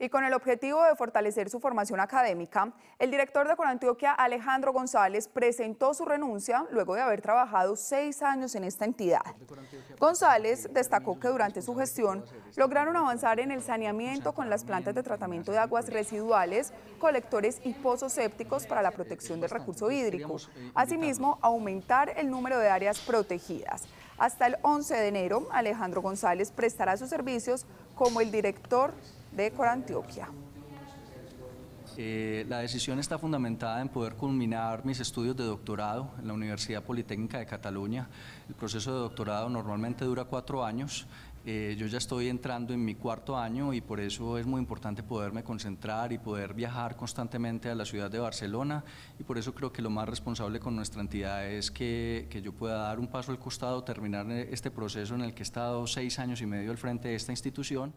Y con el objetivo de fortalecer su formación académica, el director de Corantioquia, Alejandro González, presentó su renuncia luego de haber trabajado seis años en esta entidad. González destacó que durante su gestión lograron avanzar en el saneamiento con las plantas de tratamiento de aguas residuales, colectores y pozos sépticos para la protección del recurso hídrico. Asimismo, aumentar el número de áreas protegidas. Hasta el 11 de enero, Alejandro González prestará sus servicios como el director de eh, la decisión está fundamentada en poder culminar mis estudios de doctorado en la Universidad Politécnica de Cataluña. El proceso de doctorado normalmente dura cuatro años. Eh, yo ya estoy entrando en mi cuarto año y por eso es muy importante poderme concentrar y poder viajar constantemente a la ciudad de Barcelona y por eso creo que lo más responsable con nuestra entidad es que, que yo pueda dar un paso al costado, terminar este proceso en el que he estado seis años y medio al frente de esta institución.